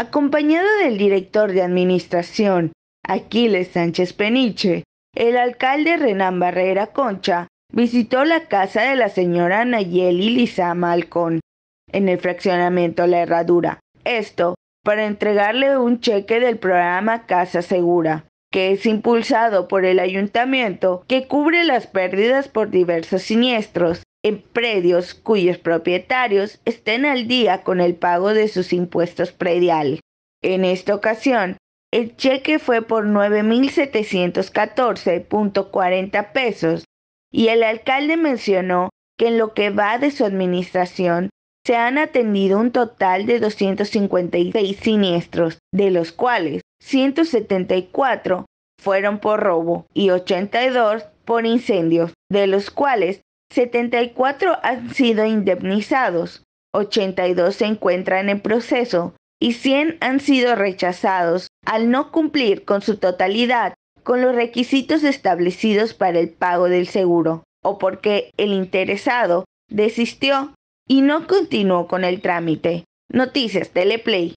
acompañado del director de administración, Aquiles Sánchez Peniche, el alcalde Renán Barrera Concha visitó la casa de la señora Nayeli Lisa Malcón en el fraccionamiento La Herradura. Esto para entregarle un cheque del programa Casa Segura, que es impulsado por el ayuntamiento que cubre las pérdidas por diversos siniestros en predios cuyos propietarios estén al día con el pago de sus impuestos prediales. En esta ocasión, el cheque fue por 9.714.40 pesos y el alcalde mencionó que en lo que va de su administración se han atendido un total de 256 siniestros, de los cuales 174 fueron por robo y 82 por incendios, de los cuales 74 han sido indemnizados, 82 se encuentran en proceso y 100 han sido rechazados al no cumplir con su totalidad con los requisitos establecidos para el pago del seguro o porque el interesado desistió y no continuó con el trámite. Noticias Teleplay.